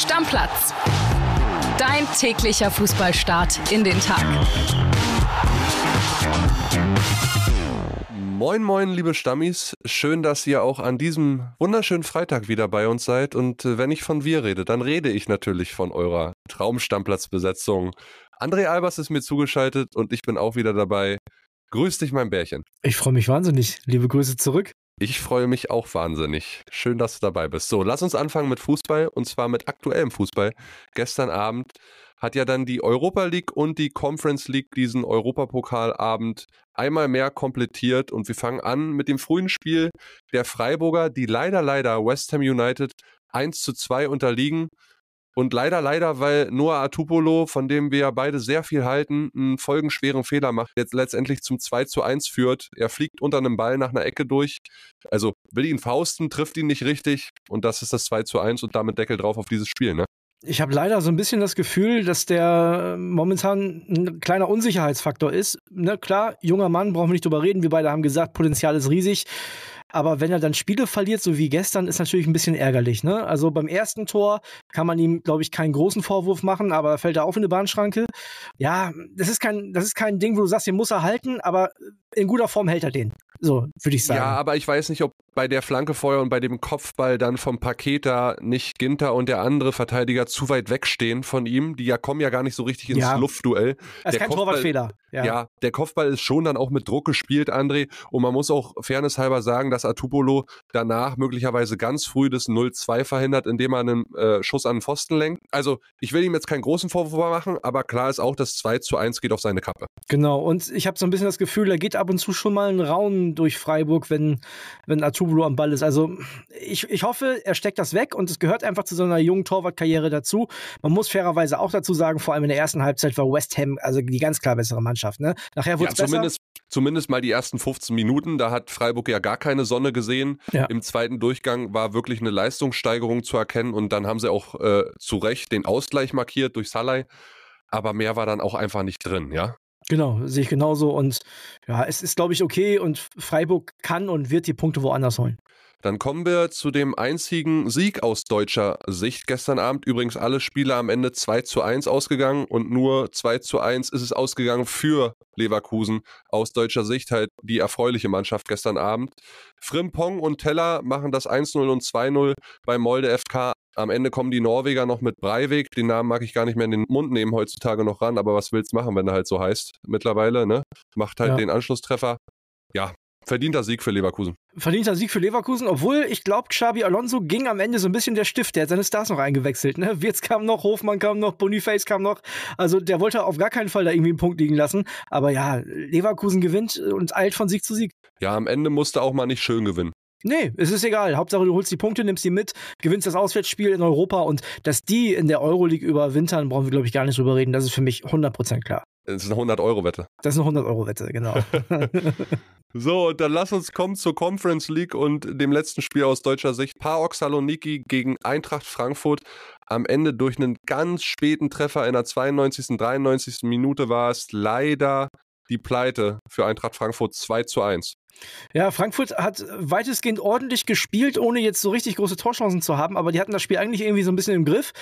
Stammplatz. Dein täglicher Fußballstart in den Tag. Moin, moin, liebe Stammis. Schön, dass ihr auch an diesem wunderschönen Freitag wieder bei uns seid. Und äh, wenn ich von wir rede, dann rede ich natürlich von eurer Traumstammplatzbesetzung. André Albers ist mir zugeschaltet und ich bin auch wieder dabei. Grüß dich, mein Bärchen. Ich freue mich wahnsinnig. Liebe Grüße zurück. Ich freue mich auch wahnsinnig. Schön, dass du dabei bist. So, lass uns anfangen mit Fußball und zwar mit aktuellem Fußball. Gestern Abend hat ja dann die Europa League und die Conference League diesen Europapokalabend einmal mehr komplettiert und wir fangen an mit dem frühen Spiel der Freiburger, die leider, leider West Ham United 1 zu 2 unterliegen. Und leider, leider, weil Noah Atupolo, von dem wir ja beide sehr viel halten, einen folgenschweren Fehler macht, jetzt letztendlich zum 2 zu 1 führt. Er fliegt unter einem Ball nach einer Ecke durch. Also will ihn fausten, trifft ihn nicht richtig. Und das ist das 2 zu 1 und damit Deckel drauf auf dieses Spiel, ne? Ich habe leider so ein bisschen das Gefühl, dass der äh, momentan ein kleiner Unsicherheitsfaktor ist. Ne, klar, junger Mann, brauchen wir nicht drüber reden. Wir beide haben gesagt, Potenzial ist riesig. Aber wenn er dann Spiele verliert, so wie gestern, ist natürlich ein bisschen ärgerlich. Ne? Also beim ersten Tor kann man ihm, glaube ich, keinen großen Vorwurf machen, aber fällt er auf in eine Bahnschranke. Ja, das ist kein, das ist kein Ding, wo du sagst, den muss er halten, aber in guter Form hält er den. So, würde ich sagen. Ja, aber ich weiß nicht, ob bei der Flanke vorher und bei dem Kopfball dann vom Paketa nicht Ginter und der andere Verteidiger zu weit wegstehen von ihm. Die ja kommen ja gar nicht so richtig ins ja. Luftduell. Das ist kein Kopfball, Torwartfehler. Ja. ja. der Kopfball ist schon dann auch mit Druck gespielt, André. Und man muss auch fairnesshalber sagen, dass Atupolo danach möglicherweise ganz früh das 0-2 verhindert, indem er einen äh, Schuss Schuss an den Pfosten lenkt. Also ich will ihm jetzt keinen großen Vorwurf machen, aber klar ist auch, dass 2 zu 1 geht auf seine Kappe. Genau, und ich habe so ein bisschen das Gefühl, da geht ab und zu schon mal ein Raum durch Freiburg, wenn, wenn Arturo am Ball ist. Also ich, ich hoffe, er steckt das weg und es gehört einfach zu so einer jungen Torwartkarriere dazu. Man muss fairerweise auch dazu sagen, vor allem in der ersten Halbzeit war West Ham also die ganz klar bessere Mannschaft. Ne? Nachher wurde es ja, besser zumindest mal die ersten 15 Minuten. Da hat Freiburg ja gar keine Sonne gesehen. Ja. Im zweiten Durchgang war wirklich eine Leistungssteigerung zu erkennen und dann haben sie auch äh, zu Recht den Ausgleich markiert durch Salai. Aber mehr war dann auch einfach nicht drin, ja? Genau, sehe ich genauso. Und ja, es ist, glaube ich, okay. Und Freiburg kann und wird die Punkte woanders holen. Dann kommen wir zu dem einzigen Sieg aus deutscher Sicht gestern Abend. Übrigens alle Spiele am Ende 2 zu 1 ausgegangen und nur 2 zu 1 ist es ausgegangen für Leverkusen. Aus deutscher Sicht halt die erfreuliche Mannschaft gestern Abend. Frimpong und Teller machen das 1-0 und 2-0 bei Molde FK. Am Ende kommen die Norweger noch mit Breivik. Den Namen mag ich gar nicht mehr in den Mund nehmen heutzutage noch ran, aber was willst du machen, wenn er halt so heißt mittlerweile, ne? Macht halt ja. den Anschlusstreffer. Ja, Verdienter Sieg für Leverkusen. Verdienter Sieg für Leverkusen, obwohl ich glaube, Xabi Alonso ging am Ende so ein bisschen der Stift. Der hat seine Stars noch eingewechselt. Ne? Wirtz kam noch, Hofmann kam noch, Boniface kam noch. Also der wollte auf gar keinen Fall da irgendwie einen Punkt liegen lassen. Aber ja, Leverkusen gewinnt und eilt von Sieg zu Sieg. Ja, am Ende musste auch mal nicht schön gewinnen. Nee, es ist egal. Hauptsache, du holst die Punkte, nimmst sie mit, gewinnst das Auswärtsspiel in Europa und dass die in der Euroleague überwintern, brauchen wir, glaube ich, gar nicht drüber reden. Das ist für mich 100% klar. Das ist eine 100-Euro-Wette. Das ist eine 100-Euro-Wette, genau. so, und dann lass uns kommen zur Conference League und dem letzten Spiel aus deutscher Sicht. PAOK Saloniki gegen Eintracht Frankfurt. Am Ende durch einen ganz späten Treffer in der 92., 93. Minute war es leider die Pleite für Eintracht Frankfurt 2 zu 1. Ja, Frankfurt hat weitestgehend ordentlich gespielt, ohne jetzt so richtig große Torchancen zu haben, aber die hatten das Spiel eigentlich irgendwie so ein bisschen im Griff.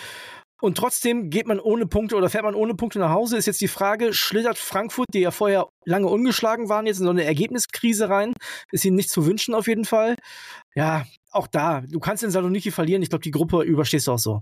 Und trotzdem geht man ohne Punkte oder fährt man ohne Punkte nach Hause, ist jetzt die Frage, schlittert Frankfurt, die ja vorher lange ungeschlagen waren, jetzt in so eine Ergebniskrise rein? Ist ihnen nicht zu wünschen auf jeden Fall. Ja, auch da, du kannst den Saloniki verlieren. Ich glaube, die Gruppe überstehst du auch so.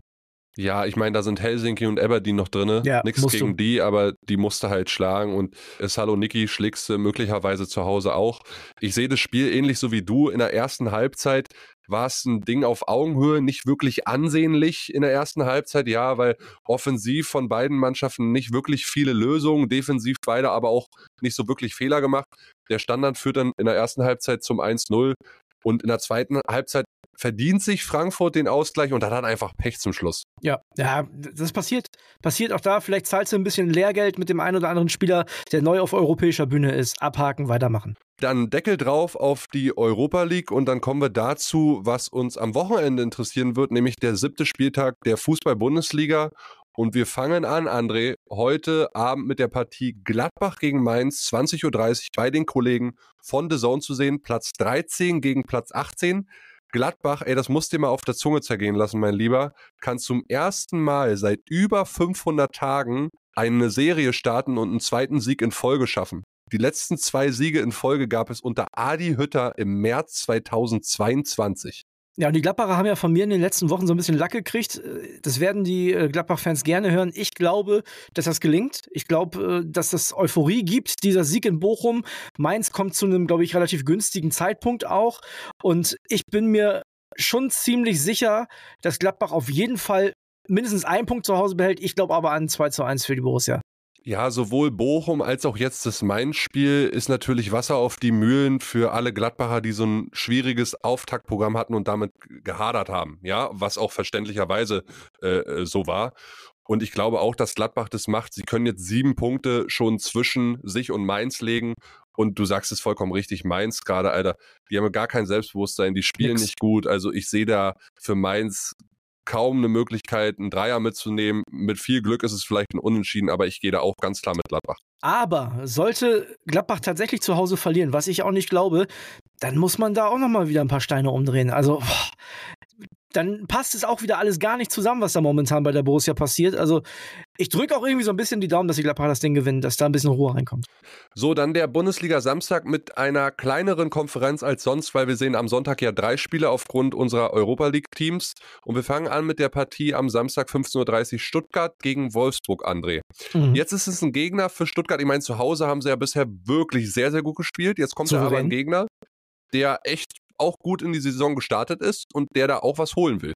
Ja, ich meine, da sind Helsinki und Aberdeen noch drin. Ja, Nichts gegen du. die, aber die musste halt schlagen und Saloniki schlägst du möglicherweise zu Hause auch. Ich sehe das Spiel ähnlich so wie du. In der ersten Halbzeit war es ein Ding auf Augenhöhe, nicht wirklich ansehnlich in der ersten Halbzeit, ja, weil offensiv von beiden Mannschaften nicht wirklich viele Lösungen, defensiv beide aber auch nicht so wirklich Fehler gemacht. Der Standard führt dann in der ersten Halbzeit zum 1-0 und in der zweiten Halbzeit verdient sich Frankfurt den Ausgleich und hat dann halt einfach Pech zum Schluss. Ja, ja, das passiert. Passiert auch da. Vielleicht zahlst du ein bisschen Lehrgeld mit dem einen oder anderen Spieler, der neu auf europäischer Bühne ist. Abhaken, weitermachen. Dann Deckel drauf auf die Europa League und dann kommen wir dazu, was uns am Wochenende interessieren wird, nämlich der siebte Spieltag der Fußball-Bundesliga. Und wir fangen an, André, heute Abend mit der Partie Gladbach gegen Mainz, 20.30 Uhr bei den Kollegen von The Zone zu sehen, Platz 13 gegen Platz 18. Gladbach, ey, das musst du dir mal auf der Zunge zergehen lassen, mein Lieber, kann zum ersten Mal seit über 500 Tagen eine Serie starten und einen zweiten Sieg in Folge schaffen. Die letzten zwei Siege in Folge gab es unter Adi Hütter im März 2022. Ja, und die Gladbacher haben ja von mir in den letzten Wochen so ein bisschen Lack gekriegt. Das werden die äh, Gladbach-Fans gerne hören. Ich glaube, dass das gelingt. Ich glaube, äh, dass das Euphorie gibt, dieser Sieg in Bochum. Mainz kommt zu einem, glaube ich, relativ günstigen Zeitpunkt auch. Und ich bin mir schon ziemlich sicher, dass Gladbach auf jeden Fall mindestens einen Punkt zu Hause behält. Ich glaube aber an 2 zu 1 für die Borussia. Ja, sowohl Bochum als auch jetzt das Main-Spiel ist natürlich Wasser auf die Mühlen für alle Gladbacher, die so ein schwieriges Auftaktprogramm hatten und damit gehadert haben. Ja, was auch verständlicherweise äh, äh, so war. Und ich glaube auch, dass Gladbach das macht. Sie können jetzt sieben Punkte schon zwischen sich und Mainz legen. Und du sagst es vollkommen richtig, Mainz gerade, Alter, die haben gar kein Selbstbewusstsein, die spielen Nix. nicht gut. Also ich sehe da für Mainz kaum eine Möglichkeit, einen Dreier mitzunehmen. Mit viel Glück ist es vielleicht ein Unentschieden, aber ich gehe da auch ganz klar mit Gladbach. Aber sollte Gladbach tatsächlich zu Hause verlieren, was ich auch nicht glaube, dann muss man da auch nochmal wieder ein paar Steine umdrehen. Also, boah, dann passt es auch wieder alles gar nicht zusammen, was da momentan bei der Borussia passiert. Also, ich drücke auch irgendwie so ein bisschen die Daumen, dass die Gladbacher das Ding gewinnen, dass da ein bisschen Ruhe reinkommt. So, dann der Bundesliga Samstag mit einer kleineren Konferenz als sonst, weil wir sehen am Sonntag ja drei Spiele aufgrund unserer Europa League Teams. Und wir fangen an mit der Partie am Samstag 15.30 Uhr Stuttgart gegen Wolfsburg, André. Mhm. Jetzt ist es ein Gegner für Stuttgart. Ich meine, zu Hause haben sie ja bisher wirklich sehr, sehr gut gespielt. Jetzt kommt Souverän. da aber ein Gegner, der echt auch gut in die Saison gestartet ist und der da auch was holen will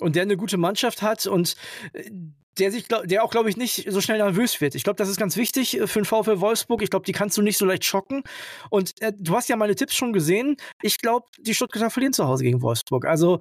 und der eine gute Mannschaft hat und äh, der sich, der auch, glaube ich, nicht so schnell nervös wird. Ich glaube, das ist ganz wichtig äh, für den VfL Wolfsburg. Ich glaube, die kannst du nicht so leicht schocken. Und äh, du hast ja meine Tipps schon gesehen. Ich glaube, die Stuttgarter verlieren zu Hause gegen Wolfsburg. Also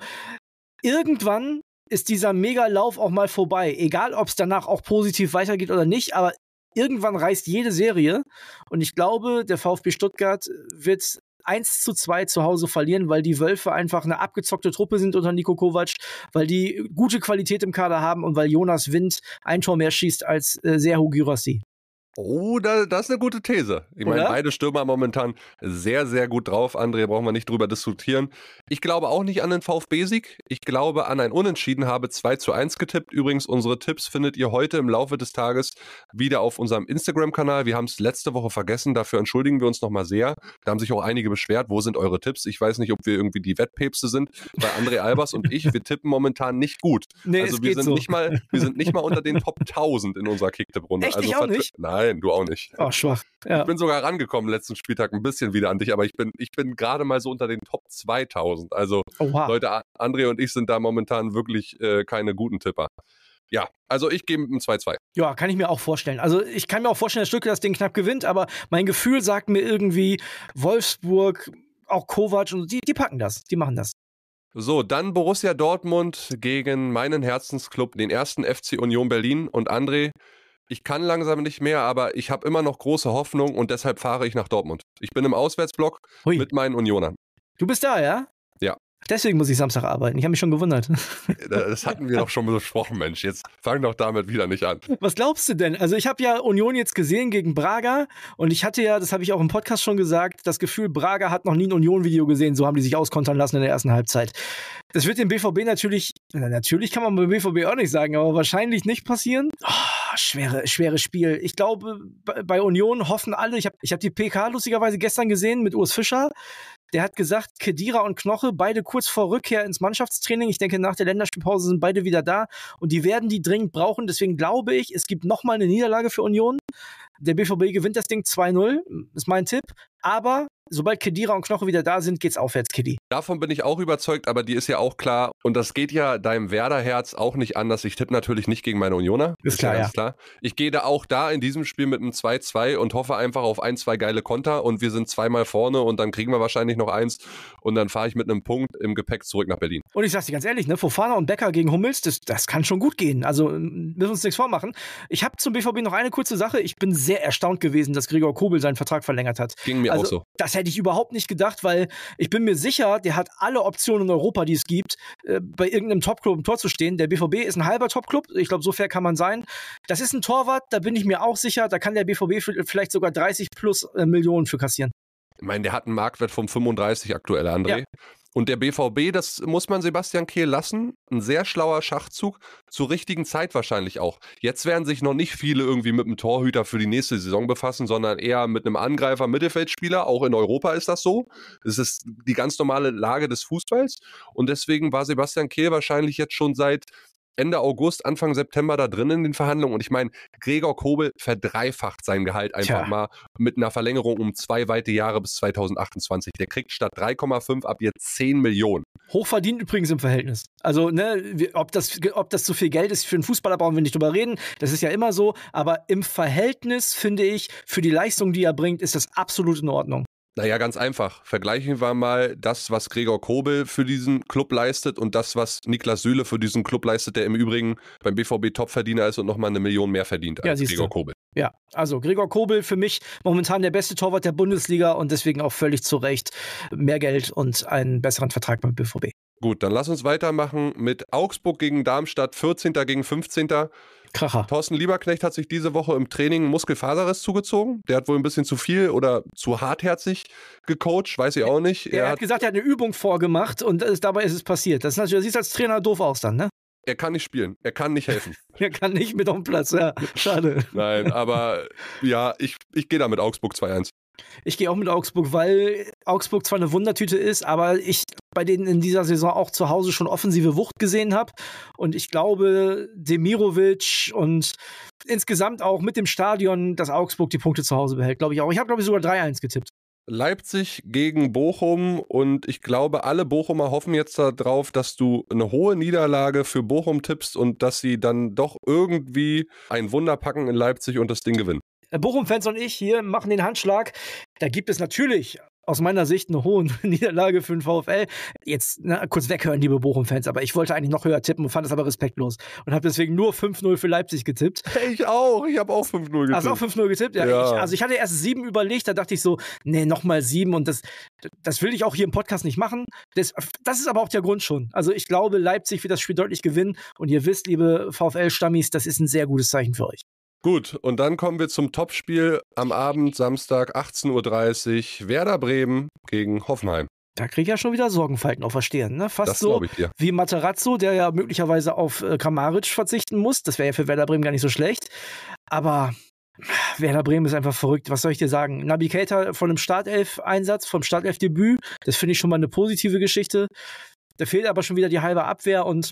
irgendwann ist dieser Mega-Lauf auch mal vorbei. Egal, ob es danach auch positiv weitergeht oder nicht, aber irgendwann reißt jede Serie. Und ich glaube, der VfB Stuttgart äh, wird 1 zu 2 zu Hause verlieren, weil die Wölfe einfach eine abgezockte Truppe sind unter Nico Kovac, weil die gute Qualität im Kader haben und weil Jonas Wind ein Tor mehr schießt als äh, Serhu Gyrassi. Oh, da, das ist eine gute These. Ich meine, beide Stürmer momentan sehr, sehr gut drauf. André, brauchen wir nicht drüber diskutieren. Ich glaube auch nicht an den VfB-Sieg. Ich glaube an ein Unentschieden, habe 2 zu 1 getippt. Übrigens, unsere Tipps findet ihr heute im Laufe des Tages wieder auf unserem Instagram-Kanal. Wir haben es letzte Woche vergessen, dafür entschuldigen wir uns nochmal sehr. Da haben sich auch einige beschwert, wo sind eure Tipps? Ich weiß nicht, ob wir irgendwie die Wettpäpste sind, weil André Albers und ich, wir tippen momentan nicht gut. Nee, also wir sind so. nicht mal, wir sind nicht mal unter den Top 1000 in unserer Kicktipp-Runde. Echt, also, ich auch nicht? Nein. Nein, du auch nicht. Oh, schwach. Ja. Ich bin sogar rangekommen letzten Spieltag ein bisschen wieder an dich, aber ich bin, ich bin gerade mal so unter den Top 2000. Also Oha. Leute, André und ich sind da momentan wirklich äh, keine guten Tipper. Ja, also ich gehe mit einem 2-2. Ja, kann ich mir auch vorstellen. Also ich kann mir auch vorstellen, dass Stücke das Ding knapp gewinnt, aber mein Gefühl sagt mir irgendwie, Wolfsburg, auch Kovac und die, die packen das, die machen das. So, dann Borussia Dortmund gegen meinen Herzensclub, den ersten FC Union Berlin und André. Ich kann langsam nicht mehr, aber ich habe immer noch große Hoffnung und deshalb fahre ich nach Dortmund. Ich bin im Auswärtsblock Hui. mit meinen Unionern. Du bist da, ja? Ja. Deswegen muss ich Samstag arbeiten. Ich habe mich schon gewundert. Äh, das hatten wir doch schon besprochen, Mensch. Jetzt fang doch damit wieder nicht an. Was glaubst du denn? Also ich habe ja Union jetzt gesehen gegen Braga und ich hatte ja, das habe ich auch im Podcast schon gesagt, das Gefühl, Braga hat noch nie ein Union-Video gesehen. So haben die sich auskontern lassen in der ersten Halbzeit. Das wird dem BVB natürlich, na, natürlich kann man beim BVB auch nicht sagen, aber wahrscheinlich nicht passieren. Oh, schwere, schweres Spiel. Ich glaube, bei Union hoffen alle, ich habe ich hab die PK lustigerweise gestern gesehen mit Urs Fischer, der hat gesagt, Kedira und Knoche, beide kurz vor Rückkehr ins Mannschaftstraining. Ich denke, nach der Länderspielpause sind beide wieder da und die werden die dringend brauchen. Deswegen glaube ich, es gibt nochmal eine Niederlage für Union. Der BVB gewinnt das Ding 2-0, ist mein Tipp. Aber sobald Kedira und Knoche wieder da sind, geht's aufwärts, Kedi. Davon bin ich auch überzeugt, aber die ist ja auch klar. Und das geht ja deinem Werder-Herz auch nicht anders. Ich tippe natürlich nicht gegen meine Unioner. Ist, ist klar, ja. klar. Ich gehe da auch da in diesem Spiel mit einem 2-2 und hoffe einfach auf ein, zwei geile Konter und wir sind zweimal vorne und dann kriegen wir wahrscheinlich noch eins und dann fahre ich mit einem Punkt im Gepäck zurück nach Berlin. Und ich sag's dir ganz ehrlich, ne, Fofana und Becker gegen Hummels, das, das kann schon gut gehen. Also ähm, müssen wir uns nichts vormachen. Ich habe zum BVB noch eine kurze Sache. Ich bin sehr erstaunt gewesen, dass Gregor Kobel seinen Vertrag verlängert hat. Ging mir also, auch so. Das hätte hätte ich überhaupt nicht gedacht, weil ich bin mir sicher, der hat alle Optionen in Europa, die es gibt, äh, bei irgendeinem Topclub im Tor zu stehen. Der BVB ist ein halber Topclub, ich glaube, so fair kann man sein. Das ist ein Torwart, da bin ich mir auch sicher, da kann der BVB vielleicht sogar 30 plus äh, Millionen für kassieren. Ich meine, der hat einen Marktwert von 35 aktuell, André. Ja. Und der BVB, das muss man Sebastian Kehl lassen, ein sehr schlauer Schachzug, zur richtigen Zeit wahrscheinlich auch. Jetzt werden sich noch nicht viele irgendwie mit einem Torhüter für die nächste Saison befassen, sondern eher mit einem Angreifer, Mittelfeldspieler. Auch in Europa ist das so. Es ist die ganz normale Lage des Fußballs. Und deswegen war Sebastian Kehl wahrscheinlich jetzt schon seit Ende August, Anfang September da drin in den Verhandlungen. Und ich meine, Gregor Kobel verdreifacht sein Gehalt einfach Tja. mal mit einer Verlängerung um zwei weite Jahre bis 2028. Der kriegt statt 3,5 ab jetzt 10 Millionen. Hochverdient übrigens im Verhältnis. Also, ne, ob das, ob das zu viel Geld ist für einen Fußballer, brauchen wir nicht drüber reden. Das ist ja immer so. Aber im Verhältnis, finde ich, für die Leistung, die er bringt, ist das absolut in Ordnung. Naja, ganz einfach. Vergleichen wir mal das, was Gregor Kobel für diesen Club leistet und das, was Niklas Süle für diesen Club leistet, der im Übrigen beim BVB Topverdiener ist und nochmal eine Million mehr verdient ja, als Gregor Kobel. Ja, also Gregor Kobel für mich momentan der beste Torwart der Bundesliga und deswegen auch völlig zu Recht mehr Geld und einen besseren Vertrag beim BVB. Gut, dann lass uns weitermachen mit Augsburg gegen Darmstadt, 14. gegen 15. Kracher. Thorsten Lieberknecht hat sich diese Woche im Training Muskelfaserriss zugezogen. Der hat wohl ein bisschen zu viel oder zu hartherzig gecoacht, weiß ich auch nicht. Er, er hat, hat gesagt, er hat eine Übung vorgemacht und dabei ist es passiert. Das, ist natürlich, das sieht als Trainer doof aus dann, ne? Er kann nicht spielen, er kann nicht helfen. er kann nicht mit auf dem Platz, ja. Schade. Nein, aber ja, ich, ich gehe da mit Augsburg 2-1. Ich gehe auch mit Augsburg, weil Augsburg zwar eine Wundertüte ist, aber ich bei denen in dieser Saison auch zu Hause schon offensive Wucht gesehen habe. Und ich glaube, Demirovic und insgesamt auch mit dem Stadion, dass Augsburg die Punkte zu Hause behält, glaube ich auch. Ich habe, glaube ich, sogar 3-1 getippt. Leipzig gegen Bochum und ich glaube, alle Bochumer hoffen jetzt darauf, dass du eine hohe Niederlage für Bochum tippst und dass sie dann doch irgendwie ein Wunder packen in Leipzig und das Ding gewinnen. Äh, Bochum-Fans und ich hier machen den Handschlag. Da gibt es natürlich aus meiner Sicht eine hohe Niederlage für den VfL. Jetzt na, kurz weghören, liebe Bochum-Fans, aber ich wollte eigentlich noch höher tippen und fand es aber respektlos und habe deswegen nur 5-0 für Leipzig getippt. Ich auch, ich habe auch 5-0 getippt. Hast du auch 5-0 getippt, ja. ja. Ich, also ich hatte erst 7 überlegt, da dachte ich so, nee, nochmal 7 und das, das will ich auch hier im Podcast nicht machen. Das, das ist aber auch der Grund schon. Also ich glaube, Leipzig wird das Spiel deutlich gewinnen und ihr wisst, liebe VfL-Stammis, das ist ein sehr gutes Zeichen für euch. Gut, und dann kommen wir zum Topspiel am Abend, Samstag, 18.30 Uhr. Werder Bremen gegen Hoffenheim. Da kriege ich ja schon wieder Sorgenfalten auf der Stirn. Ne? Fast das so ich, ja. wie Materazzo, der ja möglicherweise auf äh, Kramaric verzichten muss. Das wäre ja für Werder Bremen gar nicht so schlecht. Aber Werder Bremen ist einfach verrückt. Was soll ich dir sagen? Nabi Keita von einem Startelf-Einsatz, vom Startelf-Debüt, das finde ich schon mal eine positive Geschichte. Da fehlt aber schon wieder die halbe Abwehr und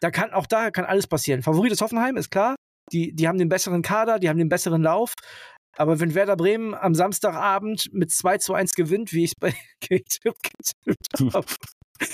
da kann auch da kann alles passieren. Favorit ist Hoffenheim, ist klar die, die haben den besseren Kader, die haben den besseren Lauf. Aber wenn Werder Bremen am Samstagabend mit 2 zu 1 gewinnt, wie ich es bei getippt habe,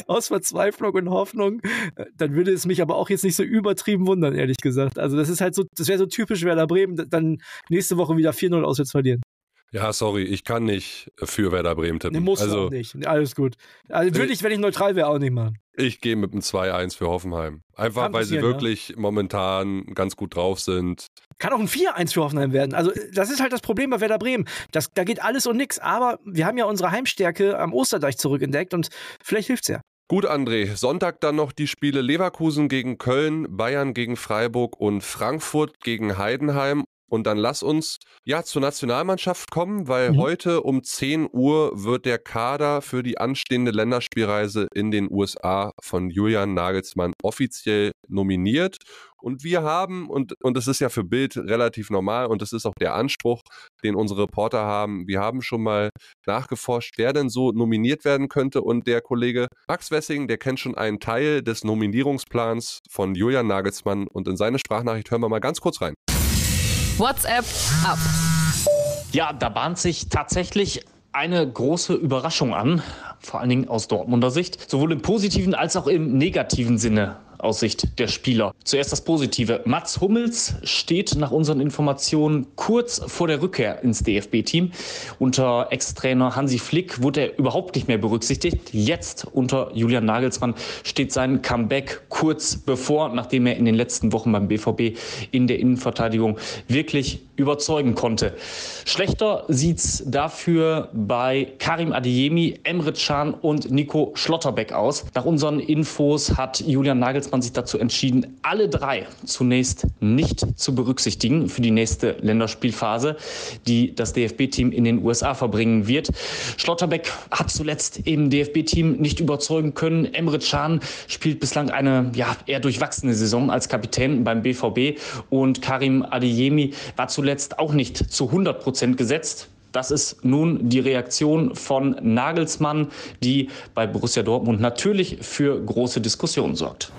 aus Verzweiflung und Hoffnung, äh, dann würde es mich aber auch jetzt nicht so übertrieben wundern, ehrlich gesagt. Also das ist halt so, das wäre so typisch Werder Bremen, dann nächste Woche wieder 4-0 auswärts verlieren. Ja, sorry, ich kann nicht für Werder Bremen tippen. Nee, muss also, auch nicht. Alles gut. Also, würde ich, wenn ich neutral wäre, auch nicht machen. Ich gehe mit einem 2-1 für Hoffenheim. Einfach, kann weil sie wirklich ja. momentan ganz gut drauf sind. Kann auch ein 4-1 für Hoffenheim werden. Also, das ist halt das Problem bei Werder Bremen. Das, da geht alles und nichts. Aber wir haben ja unsere Heimstärke am Osterdeich zurückentdeckt und vielleicht hilft es ja. Gut, André. Sonntag dann noch die Spiele Leverkusen gegen Köln, Bayern gegen Freiburg und Frankfurt gegen Heidenheim. Und dann lass uns ja zur Nationalmannschaft kommen, weil mhm. heute um 10 Uhr wird der Kader für die anstehende Länderspielreise in den USA von Julian Nagelsmann offiziell nominiert. Und wir haben, und, und das ist ja für Bild relativ normal und das ist auch der Anspruch, den unsere Reporter haben, wir haben schon mal nachgeforscht, wer denn so nominiert werden könnte. Und der Kollege Max Wessing, der kennt schon einen Teil des Nominierungsplans von Julian Nagelsmann. Und in seine Sprachnachricht hören wir mal ganz kurz rein. WhatsApp ab. Ja, da bahnt sich tatsächlich eine große Überraschung an, vor allen Dingen aus Dortmunder Sicht, sowohl im positiven als auch im negativen Sinne aus Sicht der Spieler. Zuerst das Positive. Mats Hummels steht nach unseren Informationen kurz vor der Rückkehr ins DFB-Team. Unter Ex-Trainer Hansi Flick wurde er überhaupt nicht mehr berücksichtigt. Jetzt unter Julian Nagelsmann steht sein Comeback kurz bevor, nachdem er in den letzten Wochen beim BVB in der Innenverteidigung wirklich überzeugen konnte. Schlechter sieht es dafür bei Karim Adeyemi, Emre Can und Nico Schlotterbeck aus. Nach unseren Infos hat Julian Nagelsmann sich dazu entschieden, alle drei zunächst nicht zu berücksichtigen für die nächste Länderspielphase, die das DFB-Team in den USA verbringen wird. Schlotterbeck hat zuletzt im DFB-Team nicht überzeugen können. Emre Can spielt bislang eine ja, eher durchwachsene Saison als Kapitän beim BVB und Karim Adeyemi war zuletzt zuletzt auch nicht zu 100 Prozent gesetzt. Das ist nun die Reaktion von Nagelsmann, die bei Borussia Dortmund natürlich für große Diskussionen sorgt.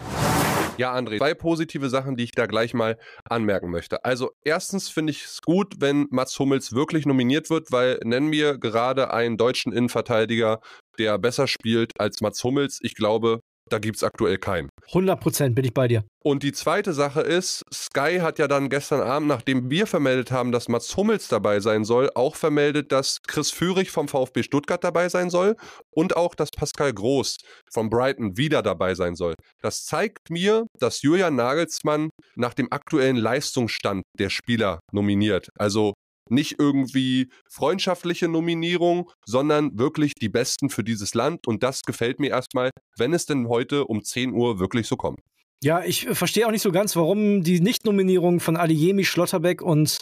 Ja, André, zwei positive Sachen, die ich da gleich mal anmerken möchte. Also erstens finde ich es gut, wenn Mats Hummels wirklich nominiert wird, weil nennen wir gerade einen deutschen Innenverteidiger, der besser spielt als Mats Hummels. Ich glaube, da gibt es aktuell keinen. 100% bin ich bei dir. Und die zweite Sache ist, Sky hat ja dann gestern Abend, nachdem wir vermeldet haben, dass Mats Hummels dabei sein soll, auch vermeldet, dass Chris Führig vom VfB Stuttgart dabei sein soll und auch, dass Pascal Groß von Brighton wieder dabei sein soll. Das zeigt mir, dass Julian Nagelsmann nach dem aktuellen Leistungsstand der Spieler nominiert. Also nicht irgendwie freundschaftliche Nominierung, sondern wirklich die Besten für dieses Land. Und das gefällt mir erstmal, wenn es denn heute um 10 Uhr wirklich so kommt. Ja, ich äh, verstehe auch nicht so ganz, warum die Nichtnominierung von Adiyemi Schlotterbeck und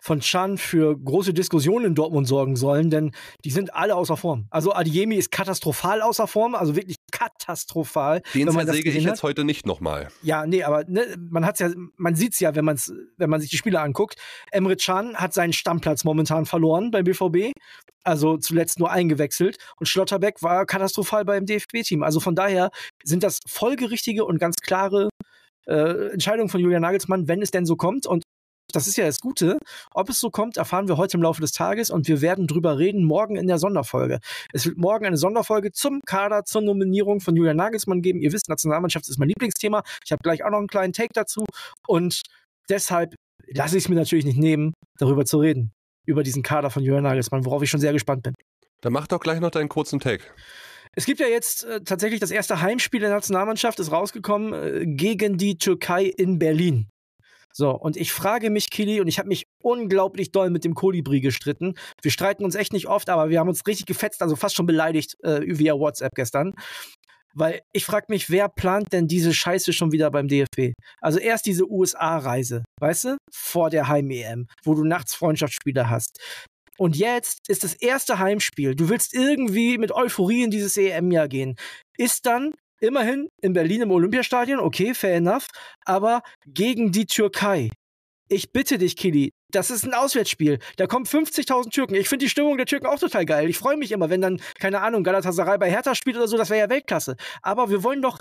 von Chan für große Diskussionen in Dortmund sorgen sollen, denn die sind alle außer Form. Also Adiemi ist katastrophal außer Form, also wirklich katastrophal. Den versäge ich jetzt heute nicht nochmal. Ja, nee, aber ne, man hat's ja, man sieht's ja, wenn man's, wenn man sich die Spiele anguckt. Emre Can hat seinen Stammplatz momentan verloren beim BVB, also zuletzt nur eingewechselt und Schlotterbeck war katastrophal beim DFB-Team. Also von daher sind das folgerichtige und ganz klare äh, Entscheidungen von Julian Nagelsmann, wenn es denn so kommt. Und das ist ja das Gute. Ob es so kommt, erfahren wir heute im Laufe des Tages und wir werden drüber reden morgen in der Sonderfolge. Es wird morgen eine Sonderfolge zum Kader, zur Nominierung von Julian Nagelsmann geben. Ihr wisst, Nationalmannschaft ist mein Lieblingsthema. Ich habe gleich auch noch einen kleinen Take dazu und deshalb lasse ich es mir natürlich nicht nehmen, darüber zu reden. Über diesen Kader von Julian Nagelsmann, worauf ich schon sehr gespannt bin. Dann mach doch gleich noch deinen kurzen Take. Es gibt ja jetzt äh, tatsächlich das erste Heimspiel der Nationalmannschaft, ist rausgekommen äh, gegen die Türkei in Berlin. So, und ich frage mich, Kili, und ich habe mich unglaublich doll mit dem Kolibri gestritten. Wir streiten uns echt nicht oft, aber wir haben uns richtig gefetzt, also fast schon beleidigt äh, via WhatsApp gestern. Weil ich frage mich, wer plant denn diese Scheiße schon wieder beim DFB? Also erst diese USA-Reise, weißt du, vor der Heim-EM, wo du nachts Freundschaftsspiele hast. Und jetzt ist das erste Heimspiel. Du willst irgendwie mit Euphorie in dieses EM-Jahr gehen. Ist dann immerhin in Berlin im Olympiastadion, okay, fair enough, aber gegen die Türkei. Ich bitte dich, Kili, das ist ein Auswärtsspiel. Da kommen 50.000 Türken. Ich finde die Stimmung der Türken auch total geil. Ich freue mich immer, wenn dann, keine Ahnung, Galatasaray bei Hertha spielt oder so, das wäre ja Weltklasse. Aber wir wollen doch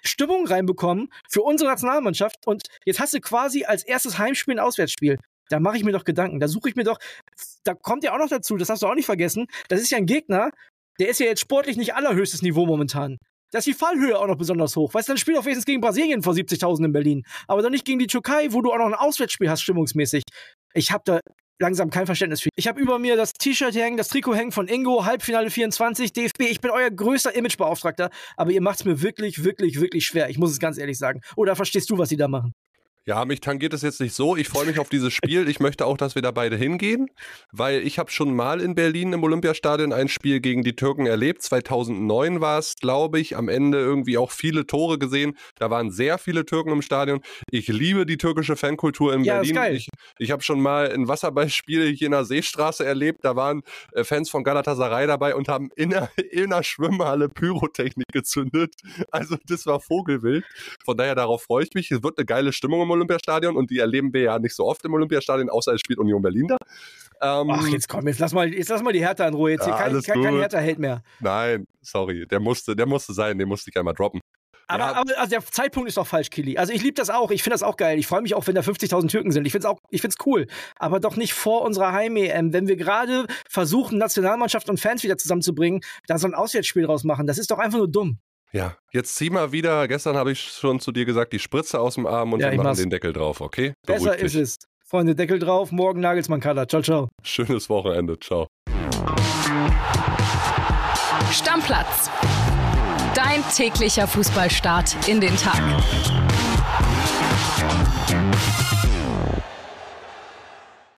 Stimmung reinbekommen für unsere Nationalmannschaft und jetzt hast du quasi als erstes Heimspiel ein Auswärtsspiel. Da mache ich mir doch Gedanken. Da suche ich mir doch, da kommt ja auch noch dazu, das hast du auch nicht vergessen. Das ist ja ein Gegner, der ist ja jetzt sportlich nicht allerhöchstes Niveau momentan da ist die Fallhöhe auch noch besonders hoch. Weißt du, dann spielt doch wenigstens gegen Brasilien vor 70.000 in Berlin, aber dann nicht gegen die Türkei, wo du auch noch ein Auswärtsspiel hast, stimmungsmäßig. Ich habe da langsam kein Verständnis für. Ich habe über mir das T-Shirt hängen, das Trikot hängen von Ingo, Halbfinale 24, DFB. Ich bin euer größter Imagebeauftragter, aber ihr macht es mir wirklich, wirklich, wirklich schwer. Ich muss es ganz ehrlich sagen. Oder verstehst du, was sie da machen? Ja, mich tangiert es jetzt nicht so. Ich freue mich auf dieses Spiel. Ich möchte auch, dass wir da beide hingehen, weil ich habe schon mal in Berlin im Olympiastadion ein Spiel gegen die Türken erlebt. 2009 war es, glaube ich. Am Ende irgendwie auch viele Tore gesehen. Da waren sehr viele Türken im Stadion. Ich liebe die türkische Fankultur in ja, Berlin. Ist geil. Ich, ich habe schon mal ein Wasserballspiel hier in der Seestraße erlebt. Da waren äh, Fans von Galatasaray dabei und haben in der, in der Schwimmhalle Pyrotechnik gezündet. Also das war Vogelwild. Von daher darauf freue ich mich. Es wird eine geile Stimmung im Olympiastadion und die erleben wir ja nicht so oft im Olympiastadion, außer es spielt Union Berlin da. Ähm, Ach, jetzt komm, jetzt lass mal, jetzt lass mal die Hertha in Ruhe. Jetzt ja, kein, kein, kein hertha hält mehr. Nein, sorry, der musste, der musste sein, den musste ich einmal droppen. Aber, ja. aber also der Zeitpunkt ist doch falsch, Kili. Also ich liebe das auch, ich finde das auch geil. Ich freue mich auch, wenn da 50.000 Türken sind. ich finde es cool. Aber doch nicht vor unserer Heim-EM. Wenn wir gerade versuchen, Nationalmannschaft und Fans wieder zusammenzubringen, da so ein Auswärtsspiel draus machen, das ist doch einfach nur dumm. Ja, jetzt zieh mal wieder, gestern habe ich schon zu dir gesagt, die Spritze aus dem Arm und ja, wir machen mach's. den Deckel drauf, okay? Beruhig Besser dich. ist es. Freunde, Deckel drauf, morgen Nagelsmann Kader. Ciao, ciao. Schönes Wochenende, ciao. Stammplatz. Dein täglicher Fußballstart in den Tag.